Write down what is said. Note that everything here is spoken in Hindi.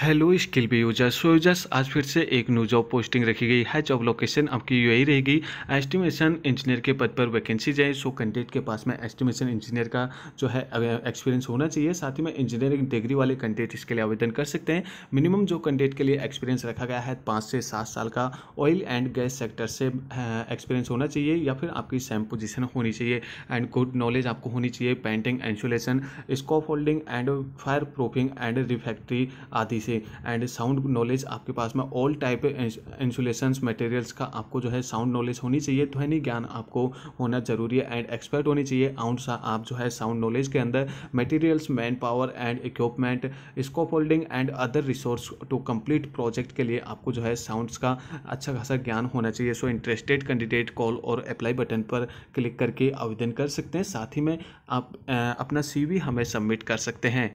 hello Skill Pay users so users आज फिर से एक न्यू जॉब पोस्टिंग रखी गई है जॉब लोकेशन आपकी यही रहेगी एस्टिमेशन इंजीनियर के पद पर वैकेंसीज है सो कैंडिडेट के पास में एस्टिमेशन इंजीनियर का जो है एक्सपीरियंस होना चाहिए साथ ही में इंजीनियरिंग डिग्री वाले कैंडिडेट इसके लिए आवेदन कर सकते हैं मिनिमम जो कैंडिडेट के लिए एक्सपीरियंस रखा गया है पाँच से सात साल का ऑयल एंड गैस सेक्टर से एक्सपीरियंस होना चाहिए या फिर आपकी सेम पोजिशन होनी चाहिए एंड गुड नॉलेज आपको होनी चाहिए painting insulation scope holding and fire proofing and refractory आदि से एंड साउंड नॉलेज आपके पास में ऑल टाइप इंसुलेशन मटेरियल्स का आपको जो है साउंड नॉलेज होनी चाहिए ध्वनि तो ज्ञान आपको होना जरूरी है एंड एक्सपर्ट होनी चाहिए सा आप जो है साउंड नॉलेज के अंदर materials manpower and equipment scope holding and other resource to complete project के लिए आपको जो है साउंड्स का अच्छा खासा ज्ञान होना चाहिए सो इंटरेस्टेड कैंडिडेट कॉल और अप्लाई बटन पर क्लिक करके आवेदन कर सकते हैं साथ ही में आप आ, अपना सी हमें सबमिट कर सकते हैं